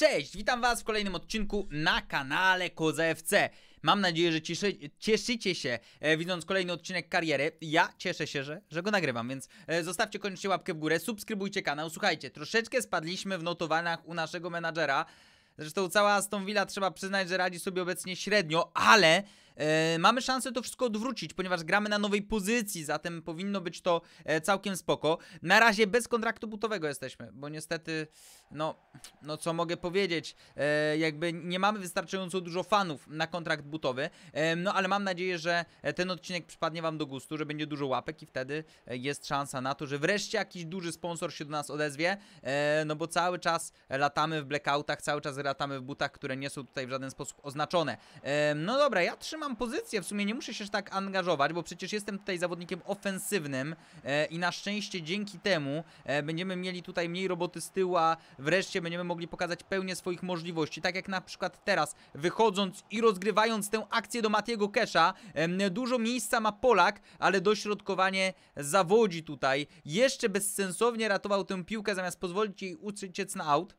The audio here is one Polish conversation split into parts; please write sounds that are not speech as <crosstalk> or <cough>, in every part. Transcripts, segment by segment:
Cześć, witam was w kolejnym odcinku na kanale KozaFC. Mam nadzieję, że cieszy, cieszycie się e, widząc kolejny odcinek kariery. Ja cieszę się, że, że go nagrywam, więc e, zostawcie koniecznie łapkę w górę, subskrybujcie kanał. Słuchajcie, troszeczkę spadliśmy w notowaniach u naszego menadżera. Zresztą cała Aston Villa trzeba przyznać, że radzi sobie obecnie średnio, ale E, mamy szansę to wszystko odwrócić, ponieważ gramy na nowej pozycji, zatem powinno być to e, całkiem spoko. Na razie bez kontraktu butowego jesteśmy, bo niestety, no, no co mogę powiedzieć, e, jakby nie mamy wystarczająco dużo fanów na kontrakt butowy, no ale mam nadzieję, że ten odcinek przypadnie Wam do gustu, że będzie dużo łapek i wtedy jest szansa na to, że wreszcie jakiś duży sponsor się do nas odezwie, no bo cały czas latamy w blackoutach, cały czas latamy w butach, które nie są tutaj w żaden sposób oznaczone. No dobra, ja trzymam mam pozycję, w sumie nie muszę się tak angażować, bo przecież jestem tutaj zawodnikiem ofensywnym e, i na szczęście dzięki temu e, będziemy mieli tutaj mniej roboty z tyłu a wreszcie będziemy mogli pokazać pełnię swoich możliwości, tak jak na przykład teraz, wychodząc i rozgrywając tę akcję do Matiego Kesza e, dużo miejsca ma Polak, ale dośrodkowanie zawodzi tutaj, jeszcze bezsensownie ratował tę piłkę zamiast pozwolić jej uciec na aut,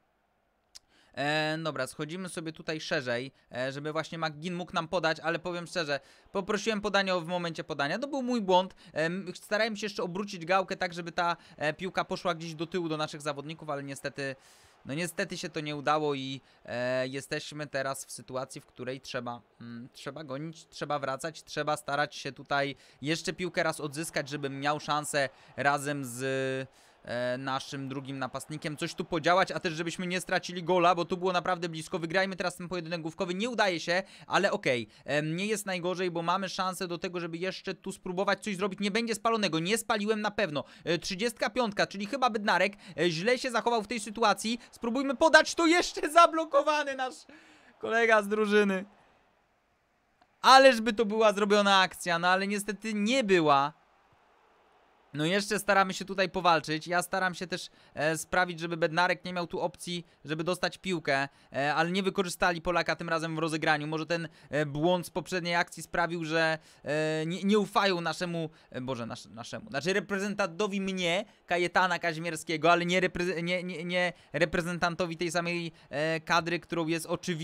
E, dobra, schodzimy sobie tutaj szerzej, e, żeby właśnie McGinn mógł nam podać, ale powiem szczerze, poprosiłem podanie w momencie podania, to był mój błąd. E, starałem się jeszcze obrócić gałkę tak, żeby ta e, piłka poszła gdzieś do tyłu do naszych zawodników, ale niestety... No niestety się to nie udało i e, jesteśmy teraz w sytuacji, w której trzeba, mm, trzeba gonić, trzeba wracać, trzeba starać się tutaj jeszcze piłkę raz odzyskać, żebym miał szansę razem z E, naszym drugim napastnikiem coś tu podziałać, a też żebyśmy nie stracili gola, bo tu było naprawdę blisko. Wygrajmy teraz ten pojedynek główkowy. Nie udaje się, ale okej. Okay. Nie jest najgorzej, bo mamy szansę do tego, żeby jeszcze tu spróbować coś zrobić. Nie będzie spalonego. Nie spaliłem na pewno. 35, e, czyli chyba bydnarek e, źle się zachował w tej sytuacji. Spróbujmy podać to jeszcze <laughs> zablokowany nasz kolega z drużyny. Ależby to była zrobiona akcja, no ale niestety nie była. No jeszcze staramy się tutaj powalczyć. Ja staram się też e, sprawić, żeby Bednarek nie miał tu opcji, żeby dostać piłkę, e, ale nie wykorzystali Polaka tym razem w rozegraniu. Może ten e, błąd z poprzedniej akcji sprawił, że e, nie, nie, ufają naszemu, e, Boże, nas, naszemu, znaczy reprezentantowi mnie, Kajetana Kazimierskiego, ale nie, repre, nie, nie, nie reprezentantowi tej samej e, kadry, którą jest oczywiście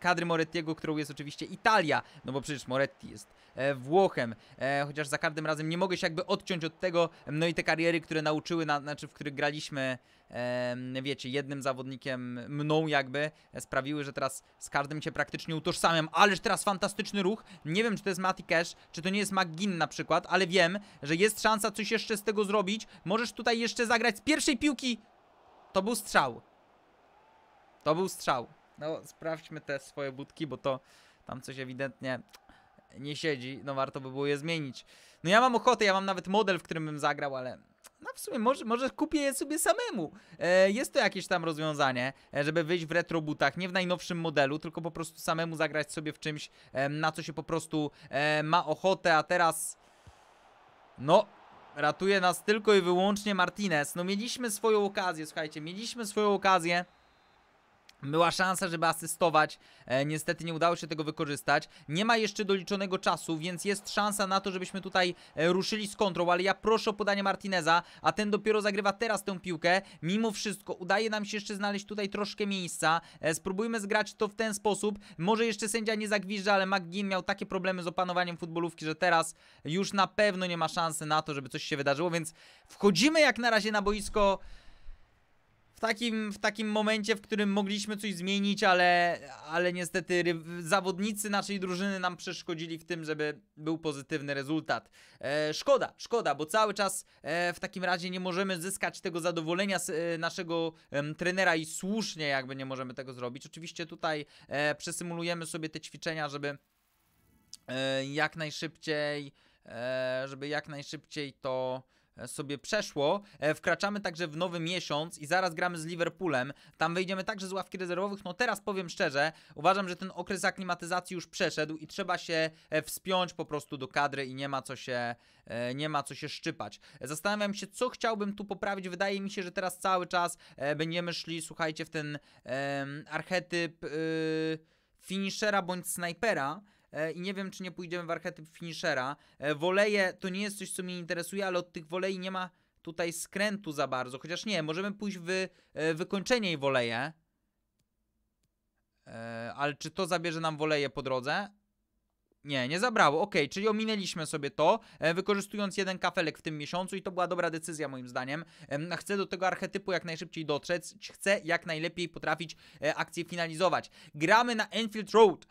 kadry Morettiego, którą jest oczywiście Italia, no bo przecież Moretti jest E, Włochem. E, chociaż za każdym razem nie mogę się jakby odciąć od tego, no i te kariery, które nauczyły, na, znaczy w których graliśmy, wiecie, jednym zawodnikiem, mną jakby, e, sprawiły, że teraz z każdym się praktycznie utożsamiam. Ależ teraz fantastyczny ruch. Nie wiem, czy to jest Mati Cash, czy to nie jest McGinn na przykład, ale wiem, że jest szansa coś jeszcze z tego zrobić. Możesz tutaj jeszcze zagrać z pierwszej piłki. To był strzał. To był strzał. No, sprawdźmy te swoje budki, bo to tam coś ewidentnie nie siedzi, no warto by było je zmienić. No ja mam ochotę, ja mam nawet model, w którym bym zagrał, ale no w sumie może, może kupię je sobie samemu. E, jest to jakieś tam rozwiązanie, e, żeby wyjść w retrobutach, nie w najnowszym modelu, tylko po prostu samemu zagrać sobie w czymś, e, na co się po prostu e, ma ochotę, a teraz... No, ratuje nas tylko i wyłącznie Martinez. No mieliśmy swoją okazję, słuchajcie, mieliśmy swoją okazję. Była szansa, żeby asystować, e, niestety nie udało się tego wykorzystać. Nie ma jeszcze doliczonego czasu, więc jest szansa na to, żebyśmy tutaj e, ruszyli z kontrą, ale ja proszę o podanie Martineza, a ten dopiero zagrywa teraz tę piłkę. Mimo wszystko udaje nam się jeszcze znaleźć tutaj troszkę miejsca. E, spróbujmy zgrać to w ten sposób. Może jeszcze sędzia nie zagwiżdża, ale McGinn miał takie problemy z opanowaniem futbolówki, że teraz już na pewno nie ma szansy na to, żeby coś się wydarzyło, więc wchodzimy jak na razie na boisko w takim, w takim momencie, w którym mogliśmy coś zmienić, ale, ale niestety zawodnicy naszej drużyny nam przeszkodzili w tym, żeby był pozytywny rezultat. E, szkoda, szkoda, bo cały czas e, w takim razie nie możemy zyskać tego zadowolenia z, e, naszego trenera i słusznie jakby nie możemy tego zrobić. Oczywiście tutaj e, przesymulujemy sobie te ćwiczenia, żeby e, jak najszybciej, e, żeby jak najszybciej to sobie przeszło. E, wkraczamy także w nowy miesiąc i zaraz gramy z Liverpoolem. Tam wyjdziemy także z ławki rezerwowych. No teraz powiem szczerze, uważam, że ten okres aklimatyzacji już przeszedł i trzeba się e, wspiąć po prostu do kadry i nie ma co się, e, nie ma co się szczypać. Zastanawiam się, co chciałbym tu poprawić. Wydaje mi się, że teraz cały czas będziemy szli, słuchajcie, w ten archetyp y, finiszera finishera bądź snajpera. E, i nie wiem, czy nie pójdziemy w archetyp finishera. E, woleje to nie jest coś, co mnie interesuje, ale od tych wolei nie ma tutaj skrętu za bardzo. Chociaż nie, możemy pójść w e, wykończenie i woleje. Ale czy to zabierze nam woleje po drodze? Nie, nie zabrało, ok, czyli ominęliśmy sobie to, e, wykorzystując jeden kafelek w tym miesiącu i to była dobra decyzja moim zdaniem. Chcę do tego archetypu jak najszybciej dotrzeć, chcę jak najlepiej potrafić e, akcję finalizować. Gramy na Enfield Road,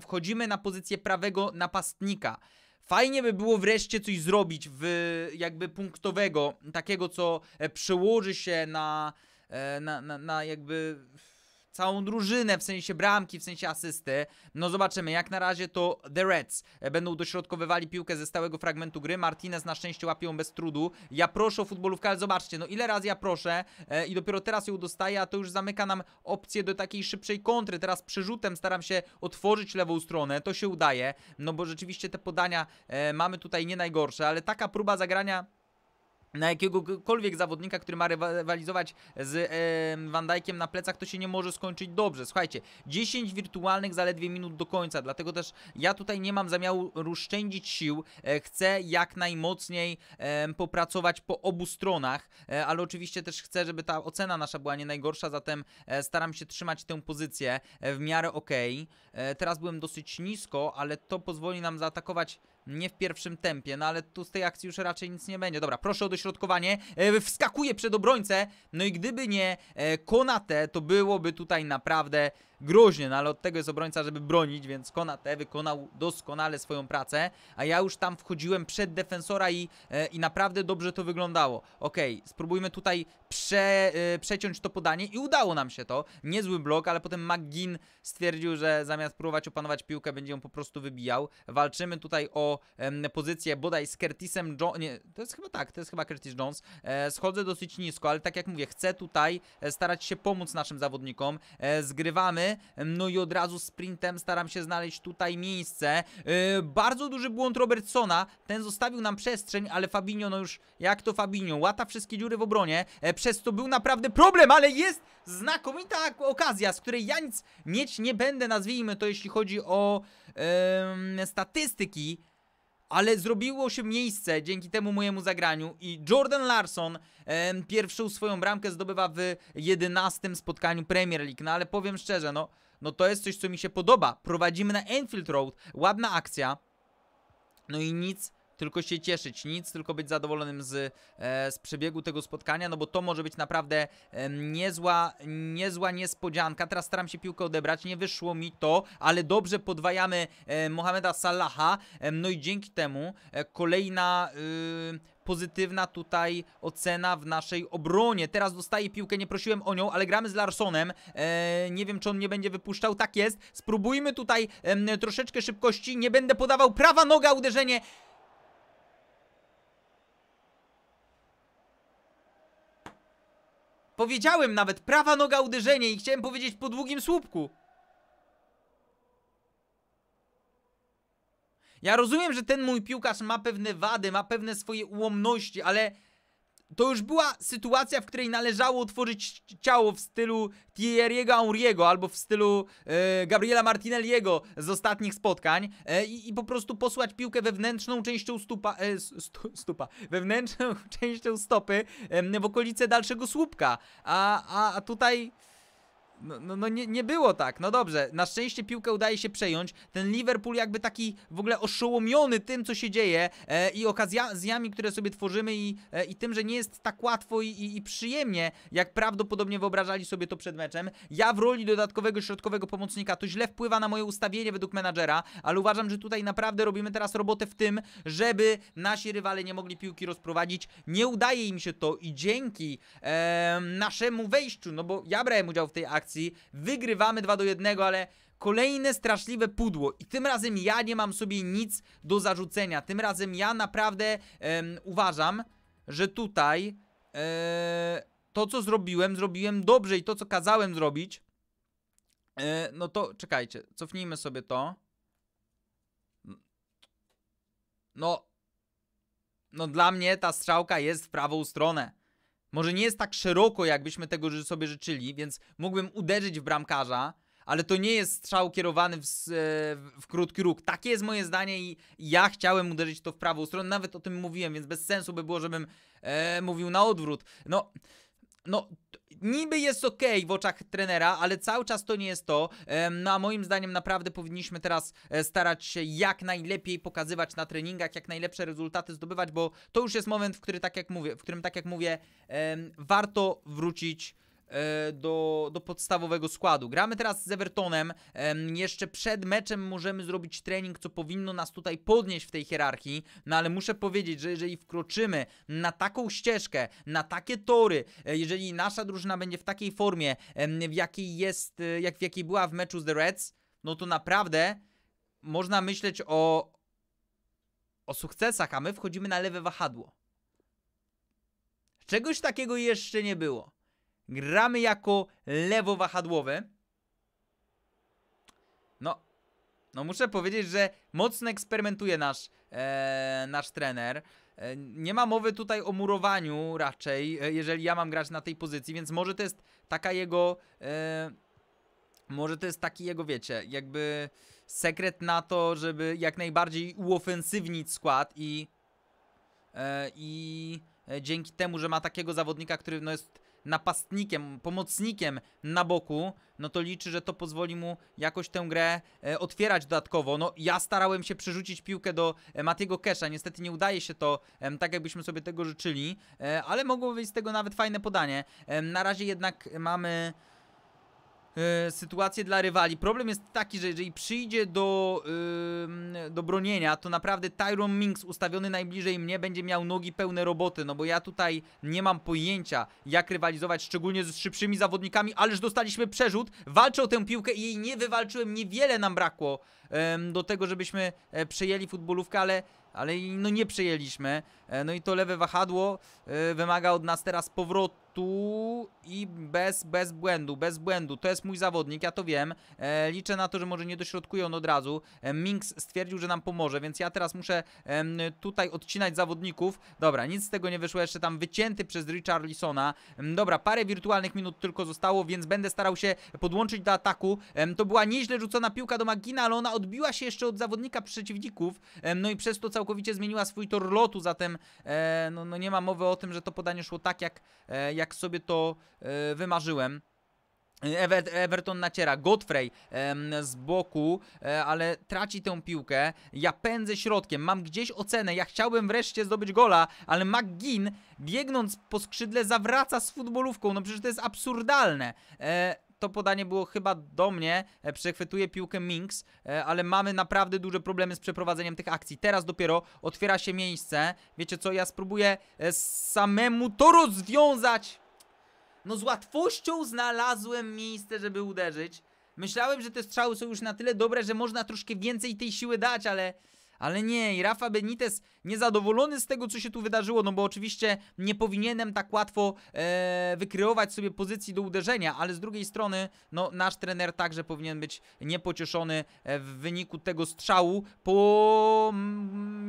wchodzimy na pozycję prawego napastnika. Fajnie by było wreszcie coś zrobić w jakby punktowego, takiego co e, przełoży się na, na, na, na jakby całą drużynę w sensie bramki, w sensie asysty. No zobaczymy, jak na razie to The Reds e, będą dośrodkowywali piłkę ze stałego fragmentu gry. Martinez na szczęście łapią bez trudu. Ja proszę o futbolówkę, ale zobaczcie, no ile razy ja proszę e, i dopiero teraz ją dostaję, a to już zamyka nam opcję do takiej szybszej kontry. Teraz przerzutem staram się otworzyć lewą stronę, to się udaje, no bo rzeczywiście te podania e, mamy tutaj nie najgorsze, ale taka próba zagrania na jakiegokolwiek zawodnika, który ma rywalizować z e, Van Dijkiem na plecach, to się nie może skończyć dobrze. Słuchajcie, 10 wirtualnych zaledwie minut do końca, dlatego też ja tutaj nie mam zamiaru rozszczędzić sił. E, chcę jak najmocniej e, popracować po obu stronach, e, ale oczywiście też chcę, żeby ta ocena nasza była nie najgorsza, zatem e, staram się trzymać tę pozycję e, w miarę ok. E, teraz byłem dosyć nisko, ale to pozwoli nam zaatakować nie w pierwszym tempie, no ale tu z tej akcji już raczej nic nie będzie. Dobra, proszę o dośrodkowanie. E, wskakuje przed obrońcę. No i gdyby nie e, Konate, to byłoby tutaj naprawdę groźnie, no ale od tego jest obrońca, żeby bronić, więc Konate wykonał doskonale swoją pracę, a ja już tam wchodziłem przed defensora i, e, i naprawdę dobrze to wyglądało. Ok, spróbujmy tutaj prze, e, przeciąć to podanie i udało nam się to. Niezły blok, ale potem McGinn stwierdził, że zamiast próbować opanować piłkę, będzie ją po prostu wybijał. Walczymy tutaj o e, pozycję bodaj z Curtisem nie, to jest chyba tak, to jest chyba Curtis Jones. E, schodzę dosyć nisko, ale tak jak mówię, chcę tutaj e, starać się pomóc naszym zawodnikom. E, zgrywamy Mm, no i od razu sprintem staram się znaleźć tutaj miejsce. Yy, bardzo duży błąd Robertsona, ten zostawił nam przestrzeń, ale Fabinho, no już jak to Fabinho, łata wszystkie dziury w obronie, e, przez to był naprawdę problem, ale jest znakomita okazja, z której ja nic mieć nie będę, nazwijmy to, jeśli chodzi o yy, statystyki, ale zrobiło się miejsce dzięki temu mojemu zagraniu i Jordan Larson e, pierwszą swoją bramkę zdobywa w 11 spotkaniu Premier League, no ale powiem szczerze, no, no to jest coś, co mi się podoba. Prowadzimy na Enfield Road, ładna akcja, no i nic tylko się cieszyć, nic, tylko być zadowolonym z, e, z przebiegu tego spotkania, no bo to może być naprawdę niezła, niezła niespodzianka. Teraz staram się piłkę odebrać, nie wyszło mi to, ale dobrze podwajamy e, Mohameda Salaha, no i dzięki temu e, kolejna y, pozytywna tutaj ocena w naszej obronie. Teraz dostaję piłkę, nie prosiłem o nią, ale gramy z Larsonem. Eee, nie wiem, czy on nie będzie wypuszczał. Tak jest. Spróbujmy tutaj em, troszeczkę szybkości. Nie będę podawał. Prawa noga, uderzenie. Powiedziałem nawet, prawa noga uderzenie i chciałem powiedzieć po długim słupku. Ja rozumiem, że ten mój piłkarz ma pewne wady, ma pewne swoje ułomności, ale to już była sytuacja, w której należało utworzyć ciało w stylu Thierry'ego Auriego albo w stylu e, Gabriela Martinelliego z ostatnich spotkań e, i, i, po prostu posłać piłkę wewnętrzną częścią stupa, e, stupa, wewnętrzną <laughs> częścią stopy w okolice dalszego słupka. A, a, a tutaj... No, no, no nie, nie, było tak, no dobrze, na szczęście piłkę udaje się przejąć, ten Liverpool jakby taki w ogóle oszołomiony tym, co się dzieje e, i okazjami, które sobie tworzymy i, e, i tym, że nie jest tak łatwo i, i, i, przyjemnie, jak prawdopodobnie wyobrażali sobie to przed meczem. Ja w roli dodatkowego środkowego pomocnika, to źle wpływa na moje ustawienie według menadżera, ale uważam, że tutaj naprawdę robimy teraz robotę w tym, żeby nasi rywale nie mogli piłki rozprowadzić, nie udaje im się to i dzięki e, naszemu wejściu, no bo ja brałem udział w tej akcji, akcji. Wygrywamy 2 do 1, ale kolejne straszliwe pudło i tym razem ja nie mam sobie nic do zarzucenia. Tym razem ja naprawdę uważam, że tutaj e, to co zrobiłem, zrobiłem dobrze i to co kazałem zrobić e, no to czekajcie, cofnijmy sobie to. No, no dla mnie ta strzałka jest w prawą stronę. Może nie jest tak szeroko, jakbyśmy tego sobie życzyli, więc mógłbym uderzyć w bramkarza, ale to nie jest strzał kierowany w, e, w, krótki róg. Takie jest moje zdanie i ja chciałem uderzyć to w prawą stronę, nawet o tym mówiłem, więc bez sensu by było, żebym e, mówił na odwrót. No, no niby jest ok w oczach trenera, ale cały czas to nie jest to. No a moim zdaniem naprawdę powinniśmy teraz e, starać się jak najlepiej pokazywać na treningach, jak najlepsze rezultaty zdobywać, bo to już jest moment, w, którym tak jak mówię, w którym tak jak mówię, warto wrócić E, do, do podstawowego składu. Gramy teraz z Evertonem. Jeszcze przed meczem możemy zrobić trening, co powinno nas tutaj podnieść w tej hierarchii. No ale muszę powiedzieć, że jeżeli wkroczymy na taką ścieżkę, na takie tory, e, jeżeli nasza drużyna będzie w takiej formie, w jakiej jest, e, jak w jakiej była w meczu z The Reds, no to naprawdę można myśleć o, o sukcesach, a my wchodzimy na lewe wahadło. Czegoś takiego jeszcze nie było. Gramy jako lewo wahadłowe. No, no muszę powiedzieć, że mocno eksperymentuje nasz, e, nasz trener. E, nie ma mowy tutaj o murowaniu raczej, e, jeżeli ja mam grać na tej pozycji, więc może to jest taka jego... E, może to jest taki jego, wiecie, jakby sekret na to, żeby jak najbardziej uofensywnić skład i... E, I dzięki temu, że ma takiego zawodnika, który no jest napastnikiem, pomocnikiem na boku, no to liczy, że to pozwoli mu jakoś tę grę e, otwierać dodatkowo. No ja starałem się przerzucić piłkę do e, Matiego Kesza, niestety nie udaje się to tak jakbyśmy sobie tego życzyli, e, ale mogło być z tego nawet fajne podanie. Na razie jednak mamy... E, sytuację dla rywali. Problem jest taki, że jeżeli przyjdzie do, do bronienia, to naprawdę Tyron Minks ustawiony najbliżej mnie będzie miał nogi pełne roboty, no bo ja tutaj nie mam pojęcia jak rywalizować, szczególnie z szybszymi zawodnikami, ależ dostaliśmy przerzut, walczę o tę piłkę i jej nie wywalczyłem, niewiele nam brakło do tego, żebyśmy e, przejęli futbolówkę, ale ale no nie przejęliśmy. E, no i to lewe wahadło e, wymaga od nas teraz powrotu i bez, bez błędu, bez błędu. To jest mój zawodnik, ja to wiem. E, liczę na to, że może nie on od razu. Minks stwierdził, że nam pomoże, więc ja teraz muszę tutaj odcinać zawodników. Dobra, nic z tego nie wyszło, jeszcze tam wycięty przez Richarlisona. Dobra, parę wirtualnych minut tylko zostało, więc będę starał się podłączyć do ataku. To była nieźle rzucona piłka do Magina, ale ona odbiła się jeszcze od zawodnika przeciwników, no i przez to całkowicie zmieniła swój tor lotu, zatem E, no, no nie ma mowy o tym, że to podanie szło tak, jak, e, jak sobie to e, wymarzyłem. Everton naciera, Godfrey z boku, ale traci tę piłkę, ja pędzę środkiem, mam gdzieś ocenę, ja chciałbym wreszcie zdobyć gola, ale McGinn biegnąc po skrzydle zawraca z futbolówką, no przecież to jest absurdalne to podanie było chyba do mnie, e, przechwytuje piłkę Minks, e, ale mamy naprawdę duże problemy z przeprowadzeniem tych akcji. Teraz dopiero otwiera się miejsce. Wiecie co, ja spróbuję e, samemu to rozwiązać. No z łatwością znalazłem miejsce, żeby uderzyć. Myślałem, że te strzały są już na tyle dobre, że można troszkę więcej tej siły dać, ale... Ale nie, i Rafa Benitez niezadowolony z tego, co się tu wydarzyło, no bo oczywiście nie powinienem tak łatwo e, wykreować sobie pozycji do uderzenia, ale z drugiej strony, no nasz trener także powinien być niepocieszony e, w wyniku tego strzału, po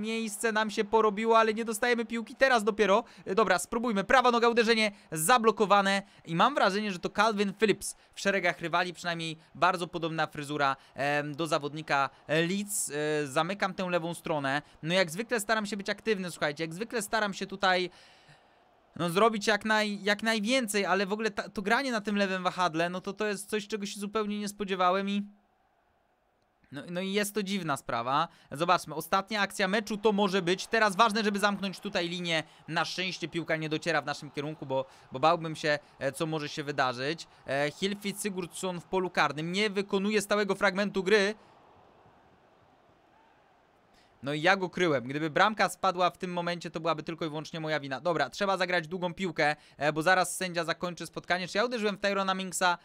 miejsce nam się porobiło, ale nie dostajemy piłki teraz dopiero. E, dobra, spróbujmy. Prawa noga uderzenie zablokowane i mam wrażenie, że to Calvin Phillips w szeregach rywali, przynajmniej bardzo podobna fryzura e, do zawodnika Leeds. E, zamykam tę lewą stronę. No jak zwykle staram się być aktywny, słuchajcie. Jak zwykle staram się tutaj no, zrobić jak, naj, jak najwięcej, ale w ogóle ta, to granie na tym lewym wahadle, no to to jest coś, czego się zupełnie nie spodziewałem i... No, no i jest to dziwna sprawa. Zobaczmy, ostatnia akcja meczu to może być. Teraz ważne, żeby zamknąć tutaj linię. Na szczęście piłka nie dociera w naszym kierunku, bo, bo bałbym się, e, co może się wydarzyć. E, Sigurdsson w polu karnym nie wykonuje stałego fragmentu gry. No i ja go kryłem. Gdyby bramka spadła w tym momencie, to byłaby tylko i wyłącznie moja wina. Dobra, trzeba zagrać długą piłkę, e, bo zaraz sędzia zakończy spotkanie. Czy ja uderzyłem w Tyrona Minksa?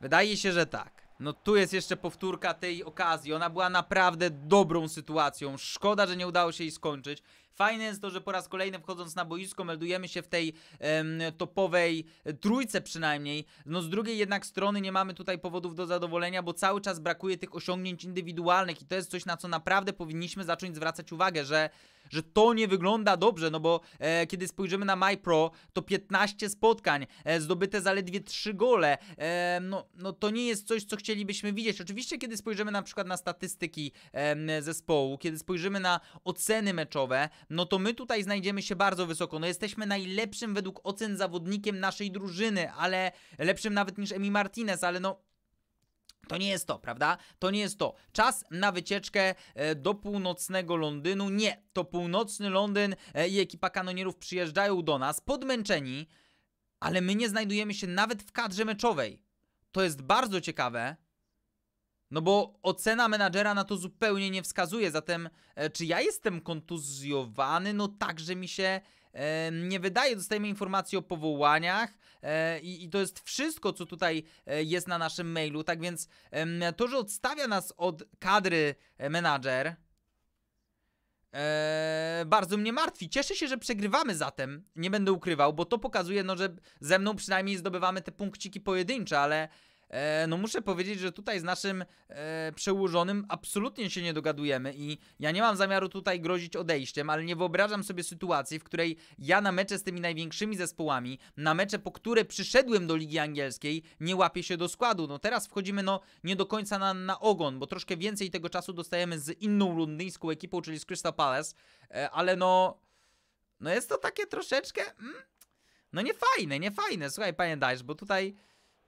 Wydaje się, że tak. No tu jest jeszcze powtórka tej okazji. Ona była naprawdę dobrą sytuacją. Szkoda, że nie udało się jej skończyć. Fajne jest to, że po raz kolejny wchodząc na boisko meldujemy się w tej em, topowej e, trójce przynajmniej. No z drugiej jednak strony nie mamy tutaj powodów do zadowolenia, bo cały czas brakuje tych osiągnięć indywidualnych i to jest coś, na co naprawdę powinniśmy zacząć zwracać uwagę, że że to nie wygląda dobrze, no bo e, kiedy spojrzymy na MyPro, to 15 spotkań, e, zdobyte zaledwie 3 gole, e, no, no to nie jest coś, co chcielibyśmy widzieć. Oczywiście, kiedy spojrzymy na przykład na statystyki zespołu, kiedy spojrzymy na oceny meczowe, no to my tutaj znajdziemy się bardzo wysoko, no jesteśmy najlepszym według ocen zawodnikiem naszej drużyny, ale lepszym nawet niż Emi Martinez, ale no to nie jest to, prawda? To nie jest to. Czas na wycieczkę e, do północnego Londynu. Nie, to północny Londyn e, i ekipa kanonierów przyjeżdżają do nas podmęczeni, ale my nie znajdujemy się nawet w kadrze meczowej. To jest bardzo ciekawe, no bo ocena menadżera na to zupełnie nie wskazuje. Zatem, e, czy ja jestem kontuzjowany? No tak, że mi się nie wydaje, dostajemy informacji o powołaniach e, i, i to jest wszystko, co tutaj e, jest na naszym mailu, tak więc to, że odstawia nas od kadry e, menadżer, Eee, bardzo mnie martwi. Cieszę się, że przegrywamy zatem. Nie będę ukrywał, bo to pokazuje, no, że ze mną przynajmniej zdobywamy te punkciki pojedyncze, ale e, no muszę powiedzieć, że tutaj z naszym e, przełożonym absolutnie się nie dogadujemy i ja nie mam zamiaru tutaj grozić odejściem, ale nie wyobrażam sobie sytuacji, w której ja na mecze z tymi największymi zespołami, na mecze, po które przyszedłem do Ligi Angielskiej, nie łapię się do składu. No teraz wchodzimy no nie do końca na, na ogon, bo troszkę więcej tego czasu dostajemy z inną londyńską ekipą, czyli z Crystal Palace, e, ale no... No jest to takie troszeczkę... Mm, no niefajne, niefajne, słuchaj panie Dajesz, bo tutaj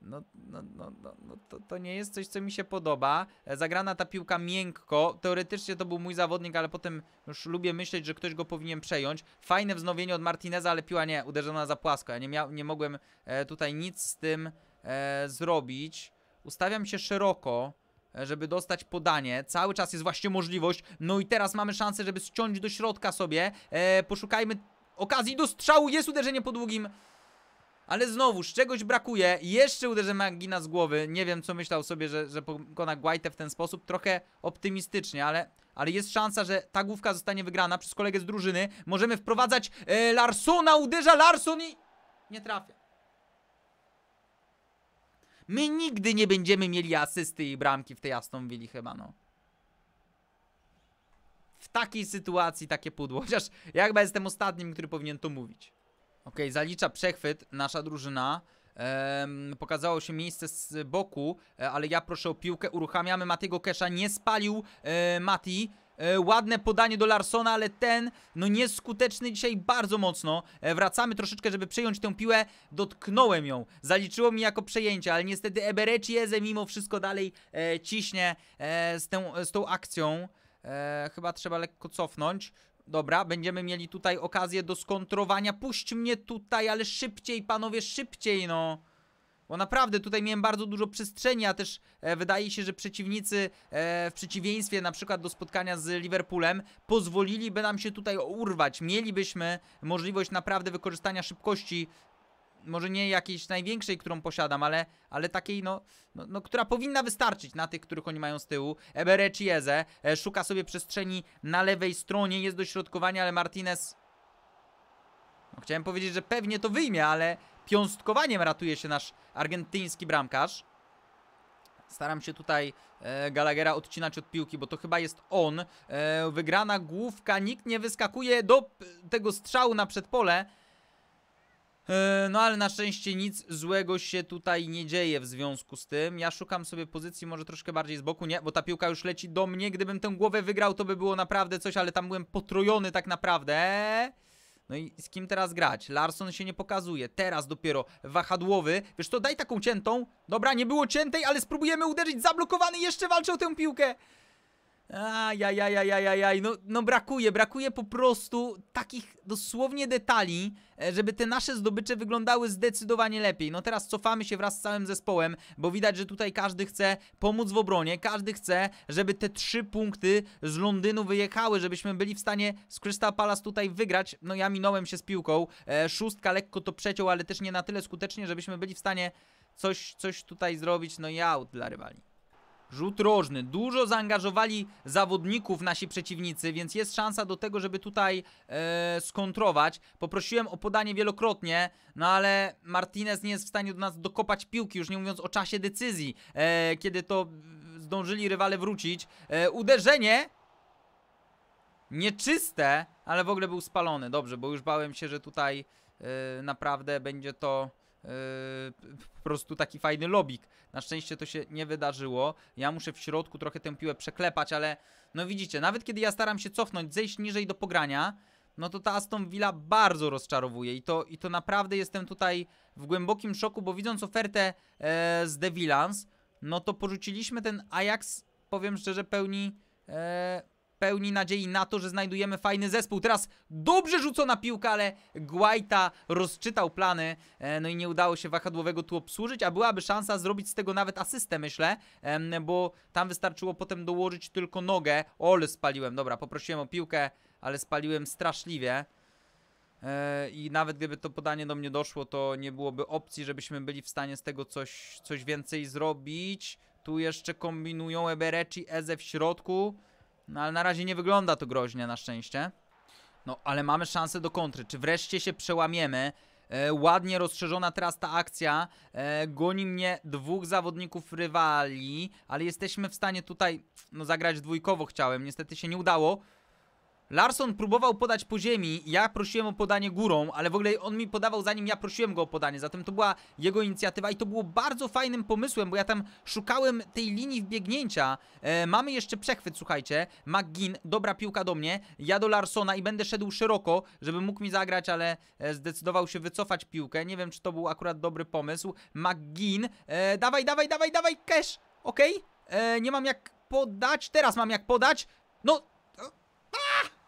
no, no, no, no, no, to, to nie jest coś, co mi się podoba. E, zagrana ta piłka miękko. Teoretycznie to był mój zawodnik, ale potem już lubię myśleć, że ktoś go powinien przejąć. Fajne wznowienie od Martineza, ale piła nie, uderzona za płasko. Ja nie, miał, nie mogłem e, tutaj nic z tym e, zrobić. Ustawiam się szeroko e, żeby dostać podanie. Cały czas jest właśnie możliwość. No i teraz mamy szansę, żeby ściąć do środka sobie. E, poszukajmy okazji do strzału. Jest uderzenie po długim ale z czegoś brakuje. Jeszcze uderzę Magina z głowy. Nie wiem, co myślał sobie, że, że pokona Guaitę w ten sposób. Trochę optymistycznie, ale ale jest szansa, że ta główka zostanie wygrana przez kolegę z drużyny. Możemy wprowadzać e, Larsona, uderza Larson i nie trafia. My nigdy nie będziemy mieli asysty i bramki w tej Aston Villa chyba, no. W takiej sytuacji takie pudło, <laughs> chociaż ja chyba jestem ostatnim, który powinien to mówić. Ok, zalicza przechwyt nasza drużyna. Ehm, pokazało się miejsce z boku, e, ale ja proszę o piłkę. Uruchamiamy Matiego Kesha. Nie spalił e, Mati. E, ładne podanie do Larsona, ale ten no nieskuteczny dzisiaj bardzo mocno. E, wracamy troszeczkę, żeby przejąć tę piłę. Dotknąłem ją. Zaliczyło mi jako przejęcie, ale niestety Eberecieze mimo wszystko dalej e, ciśnie e, z, tę, z tą akcją. E, chyba trzeba lekko cofnąć. Dobra, będziemy mieli tutaj okazję do skontrowania. Puść mnie tutaj, ale szybciej, panowie, szybciej, no. Bo naprawdę tutaj miałem bardzo dużo przestrzeni, a też e, wydaje się, że przeciwnicy e, w przeciwieństwie na przykład do spotkania z Liverpoolem pozwoliliby nam się tutaj urwać. Mielibyśmy możliwość naprawdę wykorzystania szybkości może nie jakiejś największej, którą posiadam, ale, ale takiej, no, no, no która powinna wystarczyć na tych, których oni mają z tyłu. Ebere Chiesa e, szuka sobie przestrzeni na lewej stronie, jest dośrodkowanie, ale Martinez... No, chciałem powiedzieć, że pewnie to wyjmie, ale piąstkowaniem ratuje się nasz argentyński bramkarz. Staram się tutaj e, Gallaghera odcinać od piłki, bo to chyba jest on. E, wygrana główka, nikt nie wyskakuje do tego strzału na przedpole. E, no ale na szczęście nic złego się tutaj nie dzieje w związku z tym Ja szukam sobie pozycji może troszkę bardziej z boku Nie, bo ta piłka już leci do mnie Gdybym tę głowę wygrał to by było naprawdę coś Ale tam byłem potrojony tak naprawdę no i z kim teraz grać? Larson się nie pokazuje. Teraz dopiero wahadłowy. Wiesz to daj taką ciętą. Dobra, nie było ciętej, ale spróbujemy uderzyć. Zablokowany jeszcze walczy o tę piłkę. Ajajajajajaj, no, no brakuje, brakuje po prostu takich dosłownie detali, e, żeby te nasze zdobycze wyglądały zdecydowanie lepiej. No teraz cofamy się wraz z całym zespołem, bo widać, że tutaj każdy chce pomóc w obronie, każdy chce, żeby te trzy punkty z Londynu wyjechały, żebyśmy byli w stanie z Crystal Palace tutaj wygrać. No ja minąłem się z piłką, e, szóstka lekko to przeciął, ale też nie na tyle skutecznie, żebyśmy byli w stanie coś, coś tutaj zrobić, no i out dla rywali. Rzut rożny. Dużo zaangażowali zawodników nasi przeciwnicy, więc jest szansa do tego, żeby tutaj e, skontrować. Poprosiłem o podanie wielokrotnie, no ale Martinez nie jest w stanie do nas dokopać piłki, już nie mówiąc o czasie decyzji, e, kiedy to zdążyli rywale wrócić. E, uderzenie nieczyste, ale w ogóle był spalony. Dobrze, bo już bałem się, że tutaj e, naprawdę będzie to Yy, po prostu taki fajny lobik. Na szczęście to się nie wydarzyło. Ja muszę w środku trochę tę piłę przeklepać, ale no widzicie, nawet kiedy ja staram się cofnąć, zejść niżej do pogrania, no to ta Aston Villa bardzo rozczarowuje i to, i to naprawdę jestem tutaj w głębokim szoku, bo widząc ofertę e, z De Villans, no to porzuciliśmy ten Ajax, powiem szczerze, pełni e, pełni nadziei na to, że znajdujemy fajny zespół. Teraz dobrze rzucona piłka, ale Guaita rozczytał plany, e, no i nie udało się wahadłowego tu obsłużyć, a byłaby szansa zrobić z tego nawet asystę, myślę, bo tam wystarczyło potem dołożyć tylko nogę. Ole spaliłem, dobra, poprosiłem o piłkę, ale spaliłem straszliwie. E, I nawet gdyby to podanie do mnie doszło, to nie byłoby opcji, żebyśmy byli w stanie z tego coś, coś więcej zrobić. Tu jeszcze kombinują Ebereci, Eze w środku. No ale na razie nie wygląda to groźnie na szczęście. No ale mamy szansę do kontry. Czy wreszcie się przełamiemy? E, ładnie rozszerzona teraz ta akcja. E, goni mnie dwóch zawodników rywali, ale jesteśmy w stanie tutaj no, zagrać dwójkowo chciałem. Niestety się nie udało. Larson próbował podać po ziemi, ja prosiłem o podanie górą, ale w ogóle on mi podawał zanim ja prosiłem go o podanie, zatem to była jego inicjatywa i to było bardzo fajnym pomysłem, bo ja tam szukałem tej linii wbiegnięcia. E, mamy jeszcze przechwyt, słuchajcie, McGinn, dobra piłka do mnie, ja do Larsona i będę szedł szeroko, żeby mógł mi zagrać, ale e, zdecydował się wycofać piłkę, nie wiem czy to był akurat dobry pomysł. McGinn, e, dawaj, dawaj, dawaj, dawaj, cash, okej? Okay? E, nie mam jak podać, teraz mam jak podać, no... A!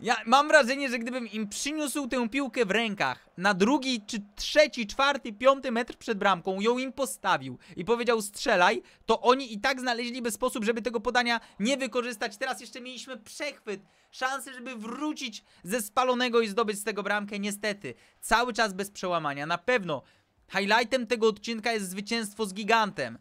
Ja mam wrażenie, że gdybym im przyniósł tę piłkę w rękach na drugi, czy trzeci, czwarty, piąty metr przed bramką, ją im postawił i powiedział strzelaj, to oni i tak znaleźliby sposób, żeby tego podania nie wykorzystać. Teraz jeszcze mieliśmy przechwyt, szansę, żeby wrócić ze spalonego i zdobyć z tego bramkę. Niestety, cały czas bez przełamania. Na pewno highlightem tego odcinka jest zwycięstwo z gigantem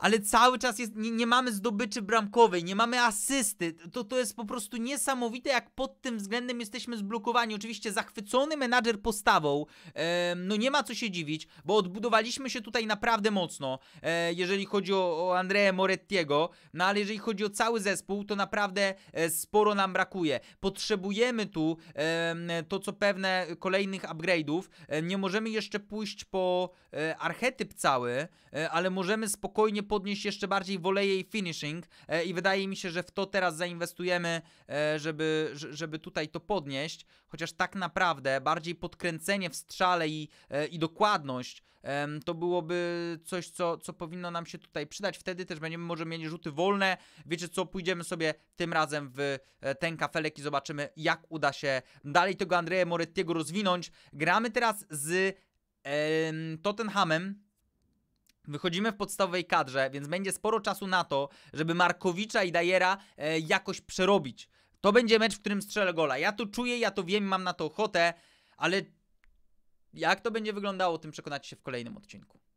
ale cały czas jest, nie, nie, mamy zdobyczy bramkowej, nie mamy asysty. To, to jest po prostu niesamowite, jak pod tym względem jesteśmy zblokowani. Oczywiście zachwycony menadżer postawą, e, no nie ma co się dziwić, bo odbudowaliśmy się tutaj naprawdę mocno, e, jeżeli chodzi o, o Andrea Morettiego, no ale jeżeli chodzi o cały zespół, to naprawdę e, sporo nam brakuje. Potrzebujemy tu to, co pewne, kolejnych upgrade'ów. E, nie możemy jeszcze pójść po e, archetyp cały, e, ale możemy spokojnie podnieść jeszcze bardziej, wolę jej finishing e, i wydaje mi się, że w to teraz zainwestujemy, e, żeby, żeby tutaj to podnieść, chociaż tak naprawdę bardziej podkręcenie w strzale i, e, i dokładność to byłoby coś, co, co powinno nam się tutaj przydać. Wtedy też będziemy może mieli rzuty wolne. Wiecie co, pójdziemy sobie tym razem w ten kafelek i zobaczymy, jak uda się dalej tego Andrzeja Morettiego rozwinąć. Gramy teraz z Tottenhamem. Wychodzimy w podstawowej kadrze, więc będzie sporo czasu na to, żeby Markowicza i Dajera e, jakoś przerobić. To będzie mecz, w którym strzelę gola. Ja to czuję, ja to wiem, mam na to ochotę, ale jak to będzie wyglądało, tym przekonacie się w kolejnym odcinku.